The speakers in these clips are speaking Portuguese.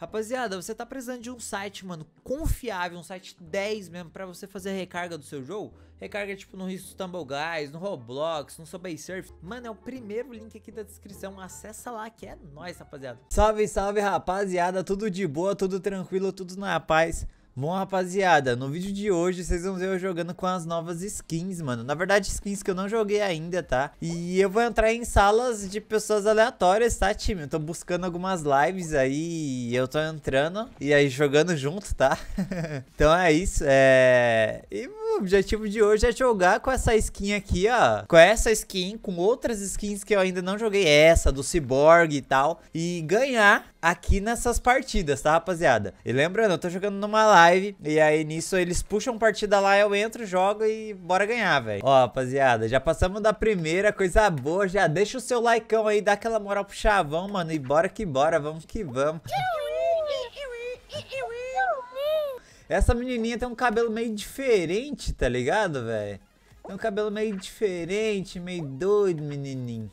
Rapaziada, você tá precisando de um site, mano, confiável, um site 10 mesmo, pra você fazer a recarga do seu jogo? Recarga, tipo, no Risto Tumble Guys, no Roblox, no Subway Surf. Mano, é o primeiro link aqui da descrição, acessa lá que é nóis, rapaziada. Salve, salve, rapaziada, tudo de boa, tudo tranquilo, tudo na paz. Bom, rapaziada, no vídeo de hoje vocês vão ver eu jogando com as novas skins, mano. Na verdade, skins que eu não joguei ainda, tá? E eu vou entrar em salas de pessoas aleatórias, tá, time? Eu tô buscando algumas lives aí eu tô entrando e aí jogando junto, tá? então é isso, é... E o objetivo de hoje é jogar com essa skin aqui, ó. Com essa skin, com outras skins que eu ainda não joguei. Essa, do Cyborg e tal. E ganhar aqui nessas partidas, tá, rapaziada? E lembrando, eu tô jogando numa live. E aí, nisso, eles puxam partida lá, eu entro, jogo e bora ganhar, velho. Ó, rapaziada, já passamos da primeira, coisa boa. Já deixa o seu like aí, dá aquela moral pro chavão, mano. E bora que bora, vamos que vamos. Essa menininha tem um cabelo meio diferente, tá ligado, velho? Tem um cabelo meio diferente, meio doido, menininho.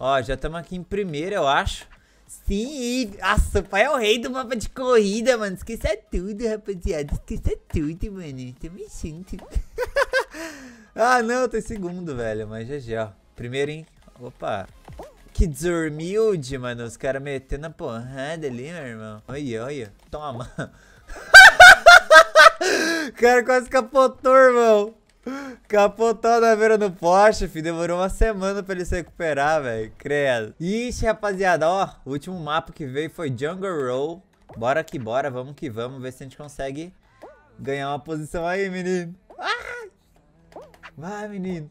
Ó, já estamos aqui em primeiro, eu acho. Sim, e... Nossa, o pai é o rei do mapa de corrida, mano. Esqueça é tudo, rapaziada. Esqueça é tudo, mano. Tamo junto. ah, não, tô em segundo, velho. Mas GG, ó. Primeiro, hein? Opa. Que desumilde, mano. Os caras metendo a porrada ali, meu irmão. Olha, olha. Toma. o cara quase capotou, irmão. Capotou na beira do poste, filho. Demorou uma semana pra ele se recuperar, velho. Credo. Ixi, rapaziada, ó. O último mapa que veio foi Jungle Roll. Bora que bora, vamos que vamos. Ver se a gente consegue ganhar uma posição aí, menino. Vai, menino.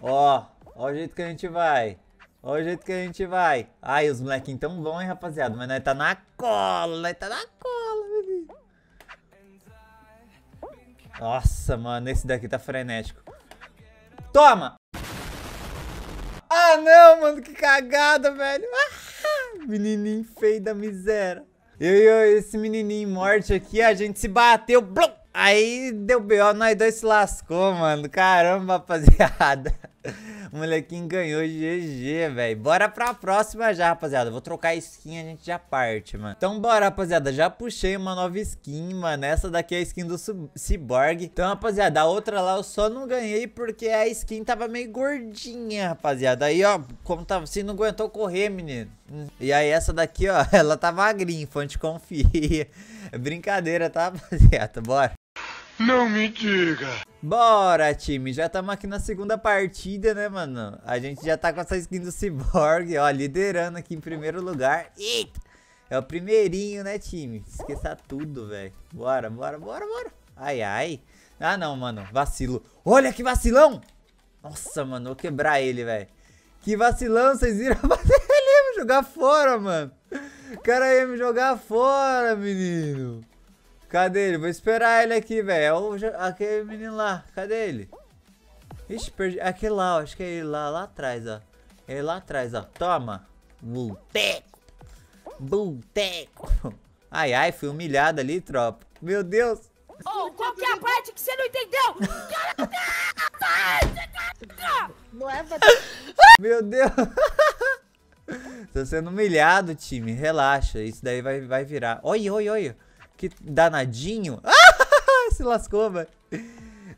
Ó, ó o jeito que a gente vai. Ó o jeito que a gente vai. Ai, os molequinhos tão bons, hein, rapaziada. Mas nós tá na cola, nós tá na cola. Nossa, mano, esse daqui tá frenético. Toma! Ah, não, mano, que cagada, velho. Ah, menininho feio da miséria. Eu e esse menininho morte aqui, a gente se bateu. Blum, aí deu B.O., nós dois se lascou, mano. Caramba, rapaziada. O molequinho ganhou GG, velho. Bora pra próxima já, rapaziada. Vou trocar skin a gente já parte, mano. Então bora, rapaziada. Já puxei uma nova skin, mano. Essa daqui é a skin do Cyborg. Então, rapaziada, a outra lá eu só não ganhei porque a skin tava meio gordinha, rapaziada. Aí, ó, como tava assim, não aguentou correr, menino. E aí essa daqui, ó, ela tá magrinha, fonte confia. É brincadeira, tá, rapaziada? Bora. Não me diga! Bora, time! Já estamos aqui na segunda partida, né, mano? A gente já tá com essa skin do Cyborg, ó, liderando aqui em primeiro lugar. Eita! É o primeirinho, né, time? Esqueça tudo, velho. Bora, bora, bora, bora. Ai, ai. Ah, não, mano. Vacilo. Olha que vacilão! Nossa, mano, vou quebrar ele, velho. Que vacilão, vocês viram? ele ia me jogar fora, mano. O cara ia me jogar fora, menino. Cadê ele? Vou esperar ele aqui, velho. É aquele menino lá. Cadê ele? Ixi, perdi. É aquele lá, ó. Acho que é ele lá, lá atrás, ó. É ele lá atrás, ó. Toma. Boteco. Boteco. Ai, ai, fui humilhado ali, tropa. Meu Deus. Oh, qual que é a parte que você não entendeu? Meu Deus. Tô sendo humilhado, time. Relaxa. Isso daí vai, vai virar. Oi, oi, oi. Que danadinho. Ah, se lascou, mano.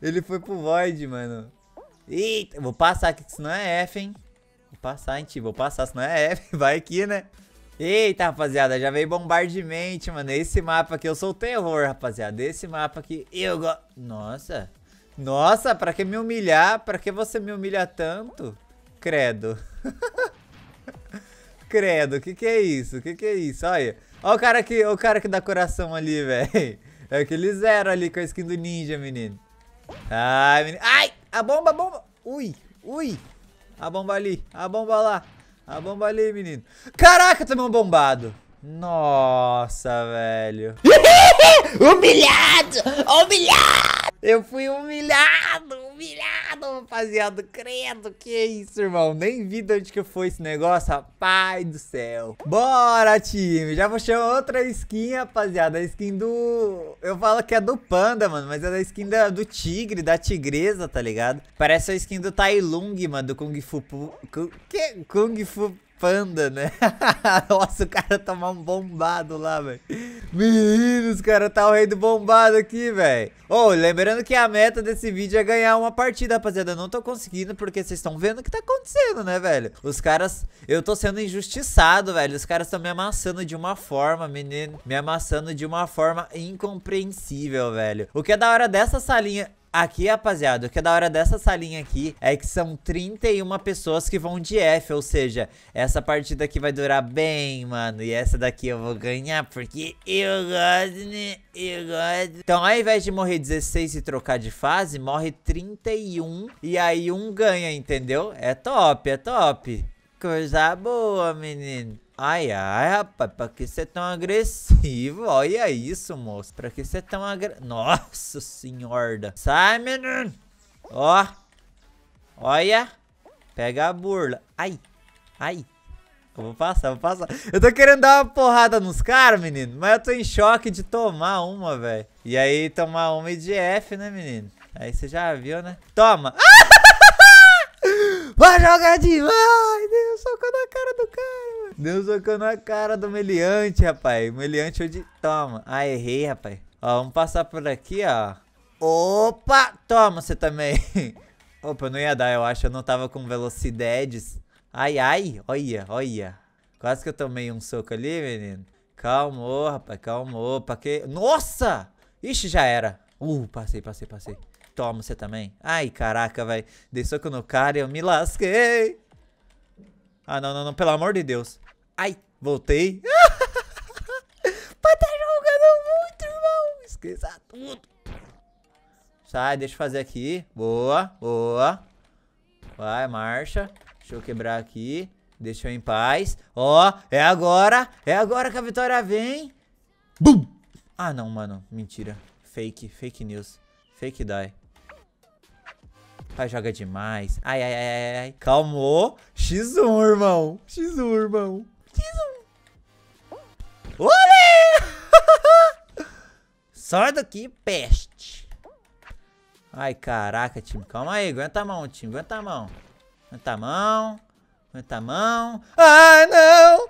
Ele foi pro Void, mano. Eita, vou passar aqui, senão é F, hein. Vou passar, hein, tio. Vou passar, senão é F. Vai aqui, né? Eita, rapaziada, já veio bombardeamento, mano. Esse mapa aqui, eu sou o terror, rapaziada. Esse mapa aqui, eu gosto... Nossa. Nossa, pra que me humilhar? Pra que você me humilha tanto? Credo. Credo, o que que é isso? O que que é isso? Olha... Olha o cara que, o cara que dá coração ali, velho. É aquele zero ali com a skin do ninja, menino. Ai, menino. Ai! A bomba, a bomba. Ui, ui. A bomba ali, a bomba lá. A bomba ali, menino. Caraca, tomei um bombado. Nossa, velho. humilhado! Humilhado! Eu fui humilhado, humilhado, rapaziada. Credo, que isso, irmão. Nem vi de onde que foi esse negócio, rapaz do céu. Bora, time. Já vou chamar outra skin, rapaziada. A skin do... Eu falo que é do Panda, mano. Mas é da skin da, do Tigre, da Tigresa, tá ligado? Parece a skin do Tai Lung, mano. Do Kung Fu... Kung... Que? Kung Fu panda, né? Nossa, o cara tá um bombado lá, velho. Meninos, cara, tá o rei do bombado aqui, velho. Ô, oh, lembrando que a meta desse vídeo é ganhar uma partida, rapaziada. Eu não tô conseguindo porque vocês estão vendo o que tá acontecendo, né, velho? Os caras... Eu tô sendo injustiçado, velho. Os caras estão me amassando de uma forma, menino. Me amassando de uma forma incompreensível, velho. O que é da hora dessa salinha... Aqui, rapaziada, o que é da hora dessa salinha aqui é que são 31 pessoas que vão de F, ou seja, essa partida aqui vai durar bem, mano, e essa daqui eu vou ganhar porque eu gosto, né? Eu gosto. Então, ao invés de morrer 16 e trocar de fase, morre 31 e aí um ganha, entendeu? É top, é top. Coisa boa, menino. Ai, ai, rapaz, pra que você é tão agressivo? Olha isso, moço. Pra que você é tão agressivo? Nossa senhora. Sai, menino. Ó. Olha. Pega a burla. Ai, ai. Eu vou passar, vou passar. Eu tô querendo dar uma porrada nos caras, menino. Mas eu tô em choque de tomar uma, velho. E aí, tomar uma e de F, né, menino? Aí você já viu, né? Toma. Vai jogar demais. Deu um soco na cara do cara, Deu um socão na cara do meliante, rapaz. Meliante onde? Toma. Ah, errei, rapaz. Ó, vamos passar por aqui, ó. Opa! Toma você também. Opa, eu não ia dar, eu acho. Eu não tava com velocidades. Ai, ai. Olha, olha. Quase que eu tomei um soco ali, menino. Calmou, rapaz. Calmou. Pra que... Nossa! Ixi, já era. Uh, passei, passei, passei. Toma você também. Ai, caraca, vai. Dei soco no cara e eu me lasquei. Ah, não, não, não. Pelo amor de Deus. Ai, voltei. Pai tá jogando muito, irmão. Esqueça tudo. Sai, deixa eu fazer aqui. Boa, boa. Vai, marcha. Deixa eu quebrar aqui. Deixa eu em paz. Ó, é agora. É agora que a vitória vem. Bum. Ah, não, mano. Mentira. Fake. Fake news. Fake die. Ai, joga demais. Ai, ai, ai, ai, ai. Calmou. X1, irmão. X1, irmão. X1. Olê! Sai daqui, peste. Ai, caraca, time. Calma aí. Aguenta a mão, time. Aguenta a mão. Aguenta a mão. Aguenta a mão. Ai, não!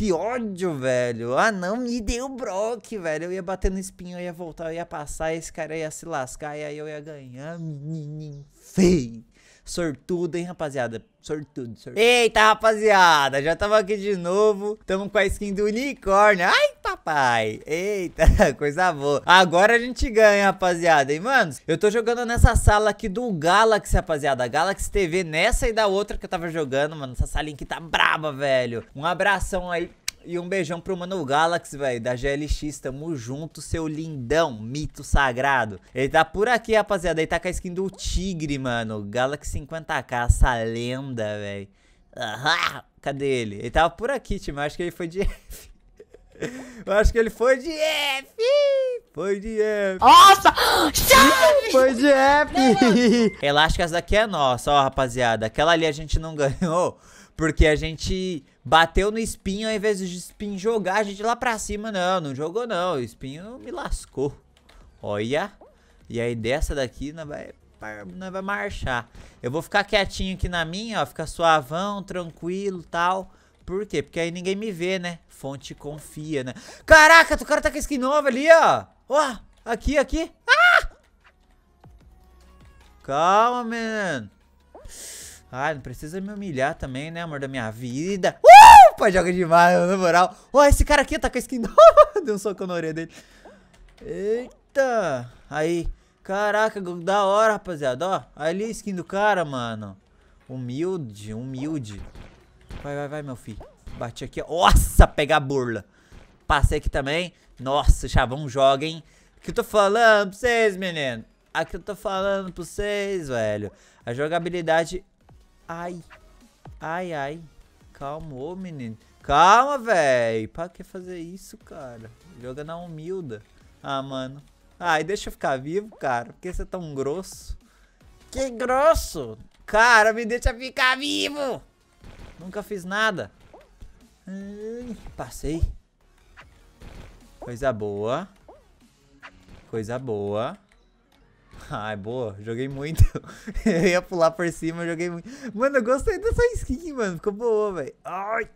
que ódio, velho. Ah, não, me deu Brock, velho. Eu ia bater no espinho, eu ia voltar, eu ia passar, esse cara ia se lascar e aí eu ia ganhar. Menininho feio. Sortudo, hein, rapaziada? Sortudo, sortudo. Eita, rapaziada, já tava aqui de novo. Tamo com a skin do unicórnio. Ai, papai. Eita, coisa boa. Agora a gente ganha, rapaziada. E, mano, eu tô jogando nessa sala aqui do Galaxy, rapaziada. Galaxy TV nessa e da outra que eu tava jogando, mano. Essa salinha aqui tá braba, velho. Um abração aí e um beijão pro Mano Galaxy, velho, da GLX. Tamo junto, seu lindão, mito sagrado. Ele tá por aqui, rapaziada. Ele tá com a skin do Tigre, mano. Galaxy 50k, essa lenda, velho. Cadê ele? Ele tava por aqui, time. Acho que ele foi de F. Eu acho que ele foi de F! Foi de F. Nossa! Foi de F! Relaxa que essa daqui é nossa, ó, rapaziada. Aquela ali a gente não ganhou porque a gente bateu no espinho ao invés do espinho jogar a gente lá pra cima. Não, não jogou não. O espinho me lascou. Olha. E aí dessa daqui não vai, não vai marchar. Eu vou ficar quietinho aqui na minha, ó. Ficar suavão, tranquilo tal. Por quê? Porque aí ninguém me vê, né? Fonte confia, né? Caraca, o cara tá com a skin nova ali, ó. Ó, aqui, aqui. Ah! Calma, man. Ai, não precisa me humilhar também, né, amor da minha vida. Uh! Pô, joga demais, na moral. Ó, esse cara aqui tá com a skin nova. Deu um soco na orelha dele. Eita. Aí. Caraca, da hora, rapaziada. Ó, ali a skin do cara, mano. Humilde, humilde. Vai, vai, vai, meu filho. Bati aqui. Nossa, pegar a burla. Passei aqui também. Nossa, chavão joga, hein? O que eu tô falando pra vocês, menino? Aqui que eu tô falando pra vocês, velho? A jogabilidade... Ai. Ai, ai. Calma, ô, menino. Calma, velho. Pra que fazer isso, cara? Joga na humilda. Ah, mano. Ai, deixa eu ficar vivo, cara. Por que você é tão grosso? Que grosso? Cara, me deixa ficar vivo! Nunca fiz nada. passei. Coisa boa. Coisa boa. Ai, boa. Joguei muito. eu ia pular por cima, joguei muito. Mano, eu gostei dessa skin, mano. Ficou boa, velho. Ai.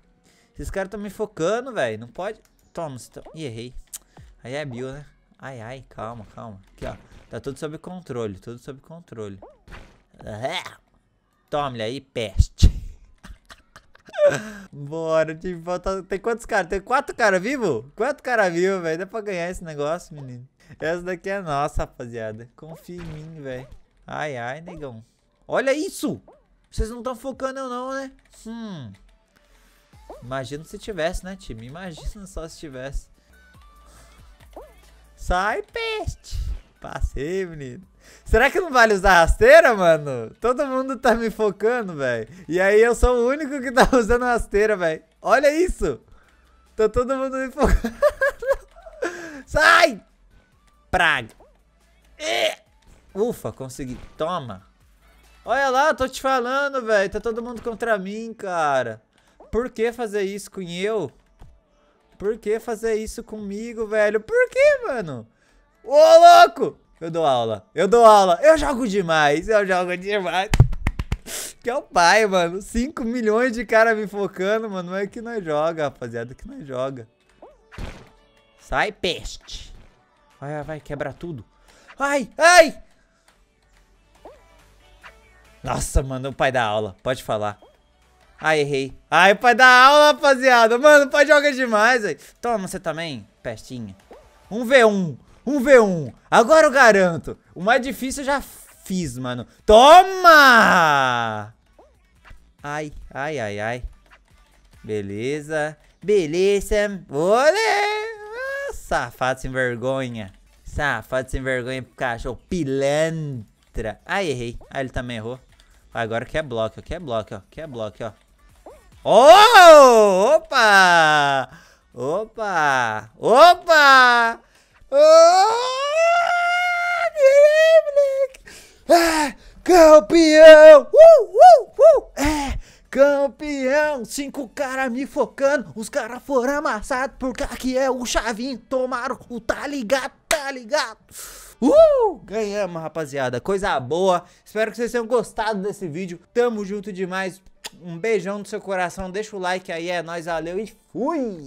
Esses caras estão me focando, velho. Não pode... Toma, se Ih, errei. Aí é Bill, né? Ai, ai. Calma, calma. Aqui, ó. Tá tudo sob controle. Tudo sob controle. Tome aí, peste. Bora, time falta. Tem quantos caras? Tem quatro caras vivos? Quatro caras vivos, velho. Dá pra ganhar esse negócio, menino. Essa daqui é nossa, rapaziada. Confia em mim, velho. Ai, ai, negão. Olha isso! Vocês não estão focando eu não, né? Hum. Imagina se tivesse, né, time? Imagina só se tivesse. Sai, peste! Passei, menino. Será que não vale usar rasteira, mano? Todo mundo tá me focando, velho. E aí eu sou o único que tá usando rasteira, velho. Olha isso. Tá todo mundo me focando. Sai! Praga. Ufa, consegui. Toma. Olha lá, tô te falando, velho. Tá todo mundo contra mim, cara. Por que fazer isso com eu? Por que fazer isso comigo, velho? Por que, mano? Ô, louco! Eu dou aula. Eu dou aula. Eu jogo demais. Eu jogo demais. Que é o pai, mano. 5 milhões de cara me focando, mano. Não é que nós joga, rapaziada. É que nós joga. Sai, peste. Vai, vai, quebra tudo. Ai, ai! Nossa, mano, o pai da aula. Pode falar. Ai, errei. Ai, o pai da aula, rapaziada. Mano, o pai joga demais, aí. Toma, você também, pestinha. 1v1. Um V1. Agora eu garanto. O mais difícil eu já fiz, mano. Toma! Ai, ai, ai, ai. Beleza. Beleza. Olê! Ah, safado sem vergonha. Safado sem vergonha, cachorro. Pilantra. Ai, errei. Ah, ele também errou. Agora que é bloco, que é bloco, quer Que é bloco, ó. Oh! Opa! Opa! Opa! Oh, é campeão! Uh, uh, uh, é campeão! Cinco caras me focando, os caras foram amassados, por porque que é o Chavinho, tomaram o tá ligado, tá ligado? Uh, ganhamos, rapaziada. Coisa boa. Espero que vocês tenham gostado desse vídeo. Tamo junto demais. Um beijão no seu coração. Deixa o like aí. É nóis. Valeu e fui!